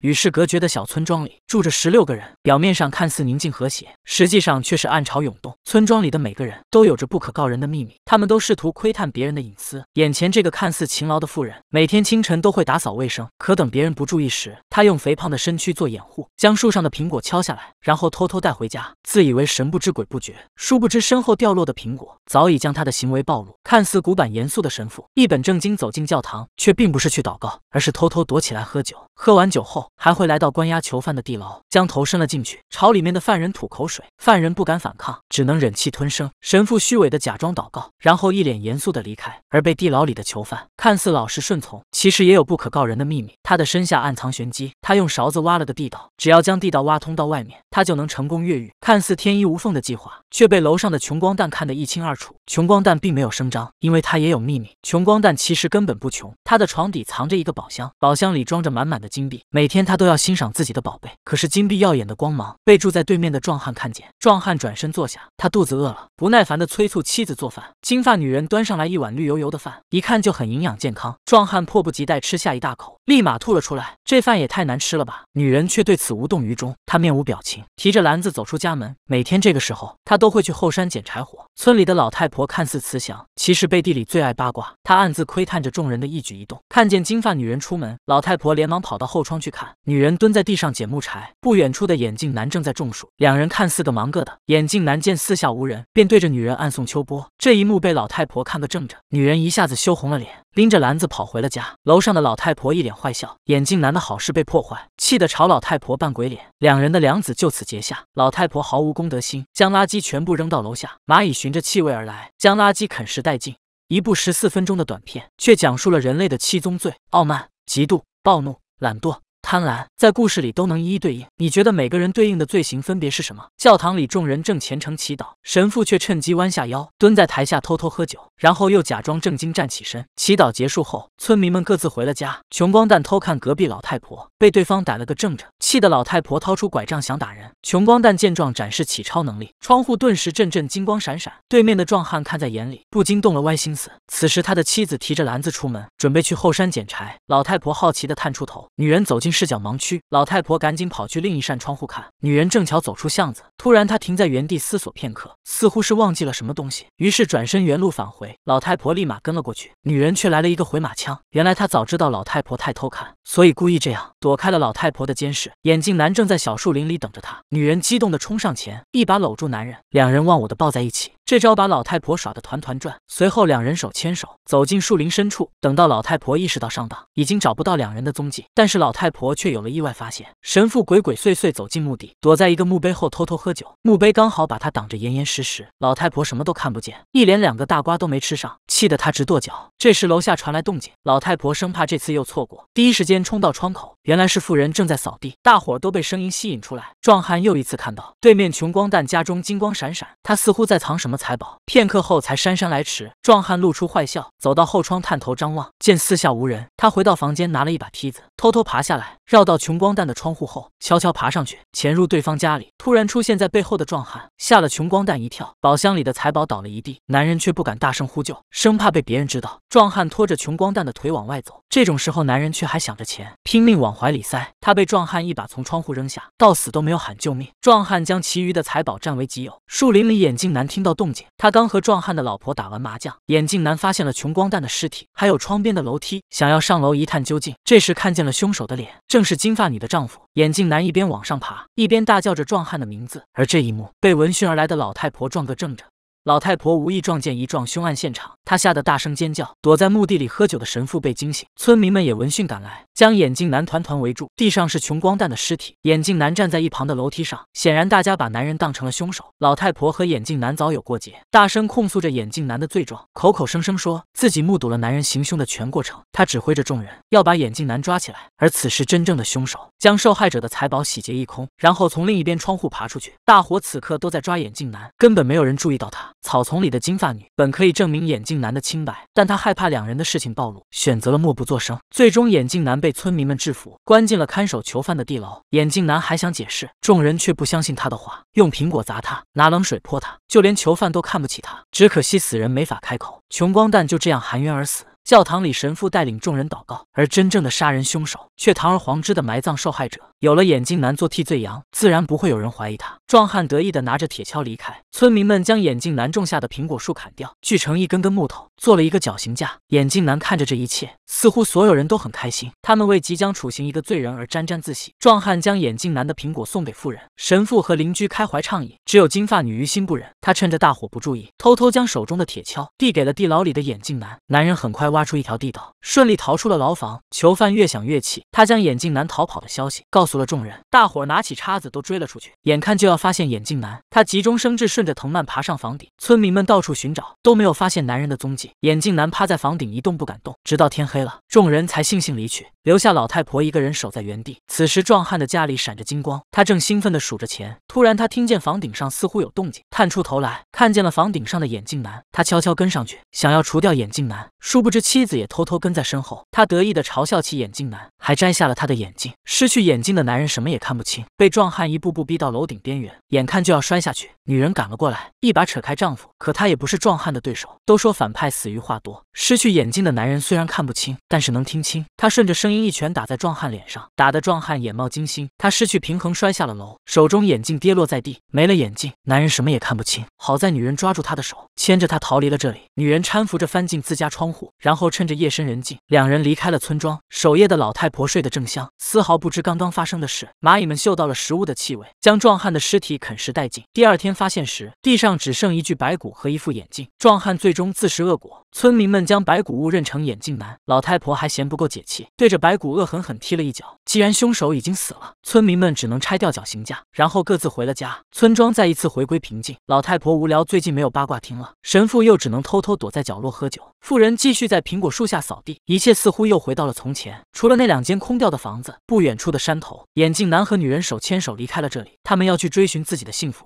与世隔绝的小村庄里，住着十六个人，表面上看似宁静和谐。实际上却是暗潮涌动，村庄里的每个人都有着不可告人的秘密，他们都试图窥探别人的隐私。眼前这个看似勤劳的妇人，每天清晨都会打扫卫生，可等别人不注意时，她用肥胖的身躯做掩护，将树上的苹果敲下来，然后偷偷带回家，自以为神不知鬼不觉。殊不知身后掉落的苹果早已将他的行为暴露。看似古板严肃的神父，一本正经走进教堂，却并不是去祷告，而是偷偷躲起来喝酒。喝完酒后，还会来到关押囚犯的地牢，将头伸了进去，朝里面的犯人吐口水。犯人不敢反抗，只能忍气吞声。神父虚伪的假装祷告，然后一脸严肃的离开。而被地牢里的囚犯看似老实顺从，其实也有不可告人的秘密。他的身下暗藏玄机，他用勺子挖了个地道，只要将地道挖通到外面，他就能成功越狱。看似天衣无缝的计划，却被楼上的穷光蛋看得一清二楚。穷光蛋并没有声张，因为他也有秘密。穷光蛋其实根本不穷，他的床底藏着一个宝箱，宝箱里装着满满的金币。每天他都要欣赏自己的宝贝，可是金币耀眼的光芒被住在对面的壮汉看。看见壮汉转身坐下，他肚子饿了，不耐烦地催促妻子做饭。金发女人端上来一碗绿油油的饭，一看就很营养健康。壮汉迫不及待吃下一大口，立马吐了出来。这饭也太难吃了吧！女人却对此无动于衷，她面无表情，提着篮子走出家门。每天这个时候，她都会去后山捡柴火。村里的老太婆看似慈祥，其实背地里最爱八卦。她暗自窥探着众人的一举一动。看见金发女人出门，老太婆连忙跑到后窗去看。女人蹲在地上捡木柴，不远处的眼镜男正在种树。两人看似。四个忙个的，眼镜男见四下无人，便对着女人暗送秋波。这一幕被老太婆看个正着，女人一下子羞红了脸，拎着篮子跑回了家。楼上的老太婆一脸坏笑，眼镜男的好事被破坏，气得朝老太婆扮鬼脸。两人的梁子就此结下。老太婆毫无公德心，将垃圾全部扔到楼下，蚂蚁循着气味而来，将垃圾啃食殆尽。一部十四分钟的短片，却讲述了人类的七宗罪：傲慢、嫉妒、暴怒、懒惰。贪婪在故事里都能一一对应，你觉得每个人对应的罪行分别是什么？教堂里众人正虔诚祈祷，神父却趁机弯下腰，蹲在台下偷偷喝酒，然后又假装正经站起身。祈祷结束后，村民们各自回了家。穷光蛋偷看隔壁老太婆，被对方逮了个正着，气得老太婆掏出拐杖想打人。穷光蛋见状，展示起超能力，窗户顿时阵阵金光闪闪。对面的壮汉看在眼里，不禁动了歪心思。此时他的妻子提着篮子出门，准备去后山捡柴。老太婆好奇地探出头，女人走进。视角盲区，老太婆赶紧跑去另一扇窗户看，女人正巧走出巷子，突然她停在原地思索片刻，似乎是忘记了什么东西，于是转身原路返回，老太婆立马跟了过去，女人却来了一个回马枪，原来她早知道老太婆太偷看，所以故意这样躲开了老太婆的监视。眼镜男正在小树林里等着她，女人激动的冲上前，一把搂住男人，两人忘我的抱在一起，这招把老太婆耍得团团转，随后两人手牵手走进树林深处，等到老太婆意识到上当，已经找不到两人的踪迹，但是老太婆。婆却有了意外发现，神父鬼鬼祟祟走进墓地，躲在一个墓碑后偷偷喝酒，墓碑刚好把他挡着严严实实，老太婆什么都看不见，一连两个大瓜都没吃上，气得她直跺脚。这时楼下传来动静，老太婆生怕这次又错过，第一时间冲到窗口，原来是妇人正在扫地，大伙都被声音吸引出来。壮汉又一次看到对面穷光蛋家中金光闪闪，他似乎在藏什么财宝，片刻后才姗姗来迟。壮汉露出坏笑，走到后窗探头张望，见四下无人，他回到房间拿了一把梯子，偷偷爬下来。绕到穷光蛋的窗户后，悄悄爬上去，潜入对方家里。突然出现在背后的壮汉，吓了穷光蛋一跳，宝箱里的财宝倒了一地。男人却不敢大声呼救，生怕被别人知道。壮汉拖着穷光蛋的腿往外走，这种时候，男人却还想着钱，拼命往怀里塞。他被壮汉一把从窗户扔下，到死都没有喊救命。壮汉将其余的财宝占为己有。树林里，眼镜男听到动静，他刚和壮汉的老婆打完麻将，眼镜男发现了穷光蛋的尸体，还有窗边的楼梯，想要上楼一探究竟。这时看见了凶手的脸。正是金发女的丈夫，眼镜男一边往上爬，一边大叫着壮汉的名字，而这一幕被闻讯而来的老太婆撞个正着。老太婆无意撞见一桩凶案现场，她吓得大声尖叫。躲在墓地里喝酒的神父被惊醒，村民们也闻讯赶来，将眼镜男团团围住。地上是穷光蛋的尸体，眼镜男站在一旁的楼梯上，显然大家把男人当成了凶手。老太婆和眼镜男早有过节，大声控诉着眼镜男的罪状，口口声声说自己目睹了男人行凶的全过程。他指挥着众人要把眼镜男抓起来，而此时真正的凶手将受害者的财宝洗劫一空，然后从另一边窗户爬出去。大伙此刻都在抓眼镜男，根本没有人注意到他。草丛里的金发女本可以证明眼镜男的清白，但她害怕两人的事情暴露，选择了默不作声。最终，眼镜男被村民们制服，关进了看守囚犯的地牢。眼镜男还想解释，众人却不相信他的话，用苹果砸他，拿冷水泼他，就连囚犯都看不起他。只可惜死人没法开口，穷光蛋就这样含冤而死。教堂里，神父带领众人祷告，而真正的杀人凶手却堂而皇之的埋葬受害者。有了眼镜男做替罪羊，自然不会有人怀疑他。壮汉得意的拿着铁锹离开，村民们将眼镜男种下的苹果树砍掉，锯成一根根木头，做了一个绞刑架。眼镜男看着这一切，似乎所有人都很开心，他们为即将处刑一个罪人而沾沾自喜。壮汉将眼镜男的苹果送给富人，神父和邻居开怀畅饮，只有金发女于心不忍，她趁着大伙不注意，偷偷将手中的铁锹递给了地牢里的眼镜男。男人很快忘。挖出一条地道，顺利逃出了牢房。囚犯越想越气，他将眼镜男逃跑的消息告诉了众人，大伙拿起叉子都追了出去。眼看就要发现眼镜男，他急中生智，顺着藤蔓爬上房顶。村民们到处寻找，都没有发现男人的踪迹。眼镜男趴在房顶一动不敢动，直到天黑了，众人才悻悻离去，留下老太婆一个人守在原地。此时，壮汉的家里闪着金光，他正兴奋地数着钱。突然，他听见房顶上似乎有动静，探出头来看见了房顶上的眼镜男。他悄悄跟上去，想要除掉眼镜男，殊不知。妻子也偷偷跟在身后，他得意地嘲笑起眼镜男，还摘下了他的眼镜。失去眼镜的男人什么也看不清，被壮汉一步步逼到楼顶边缘，眼看就要摔下去。女人赶了过来，一把扯开丈夫，可她也不是壮汉的对手。都说反派死于话多，失去眼镜的男人虽然看不清，但是能听清。他顺着声音一拳打在壮汉脸上，打得壮汉眼冒金星。他失去平衡摔下了楼，手中眼镜跌落在地，没了眼镜，男人什么也看不清。好在女人抓住他的手，牵着他逃离了这里。女人搀扶着翻进自家窗户，然。后趁着夜深人静，两人离开了村庄。守夜的老太婆睡得正香，丝毫不知刚刚发生的事。蚂蚁们嗅到了食物的气味，将壮汉的尸体啃食殆尽。第二天发现时，地上只剩一具白骨和一副眼镜。壮汉最终自食恶果。村民们将白骨误认成眼镜男，老太婆还嫌不够解气，对着白骨恶狠狠踢了一脚。既然凶手已经死了，村民们只能拆掉绞刑架，然后各自回了家。村庄再一次回归平静。老太婆无聊，最近没有八卦听了，神父又只能偷偷躲在角落喝酒。妇人继续在苹果树下扫地，一切似乎又回到了从前，除了那两间空掉的房子。不远处的山头，眼镜男和女人手牵手离开了这里，他们要去追寻自己的幸福。